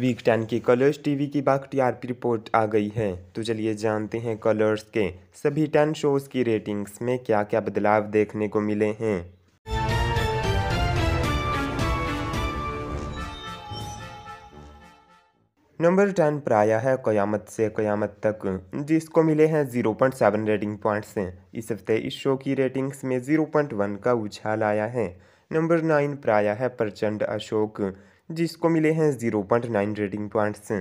week ten के Colors TV की बाग टीआरपी रिपोर्ट आ गई है तो चलिए जानते हैं कलर्स के सभी टेन शोज की रेटिंग्स में क्या क्या बदलाव देखने को मिले हैं नंबर टेन पर आया है क़यामत से क़यामत तक जिसको मिले हैं zero point seven rating points इस हफ्ते इस शो की रेटिंग्स में जीरो पॉइंट वन का उछाल आया है नंबर नाइन पर आया है प्रचंड अशोक जिसको मिले हैं zero point nine rating points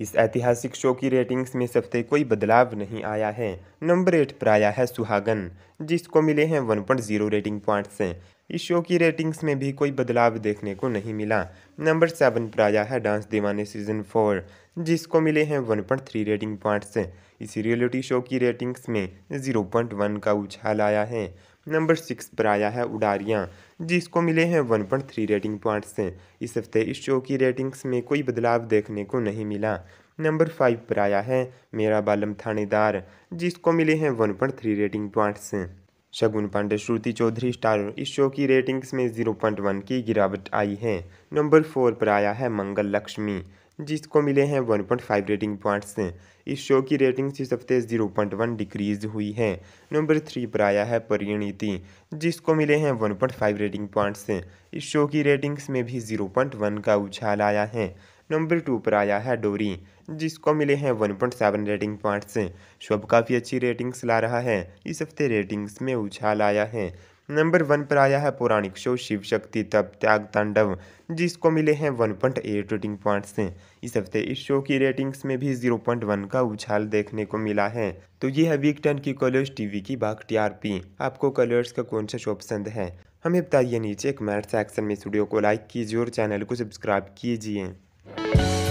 इस ऐतिहासिक शो की रेटिंग्स में सबसे कोई बदलाव नहीं आया है नंबर एट पर आया है सुहागन जिसको मिले हैं one point zero rating points इस शो की रेटिंग्स में भी कोई बदलाव देखने को नहीं मिला नंबर सेवन पर आया है डांस दीवाने सीजन फोर जिसको मिले हैं one point three rating points इस रियलिटी शो की रेटिंग्स में जीरो पॉइंट वन का उछाल आया है नंबर सिक्स पर आया है उडारियाँ जिसको मिले हैं one point three rating points से इस हफ्ते इस शो की रेटिंग्स में कोई बदलाव देखने को नहीं मिला नंबर फाइव पर आया है मेरा बालम थानेदार जिसको मिले हैं one point three rating points Shagun Pandey Shruti Chaudhary star इस शो की रेटिंग्स में जीरो पॉइंट वन की गिरावट आई है नंबर फोर पर आया है मंगल लक्ष्मी जिसको मिले हैं 1.5 रेटिंग पॉइंट्स इस शो की रेटिंग इस हफ्ते 0.1 डिक्रीज हुई है नंबर थ्री पर आया है परिणीति जिसको मिले हैं 1.5 रेटिंग पॉइंट्स इस शो की रेटिंग्स में भी 0.1 का उछाल आया है नंबर टू पर आया है डोरी जिसको मिले हैं 1.7 रेटिंग पॉइंट्स शो काफ़ी अच्छी रेटिंग्स ला रहा है इस हफ्ते रेटिंग्स में उछाल आया है नंबर वन पर आया है पौराणिक शो शिव शक्ति तब त्याग तांडव जिसको मिले हैं one point eight rating points इस हफ्ते इस शो की रेटिंग्स में भी जीरो पॉइंट वन का उछाल देखने को मिला है तो ये है वीक टेन की कलर्स टीवी की बाघ टीआरपी आपको कलर्स का कौन सा शो पसंद है हमें बताइए नीचे कमेंट सेक्शन में स्टूडियो को लाइक कीजिए और चैनल को सब्सक्राइब कीजिए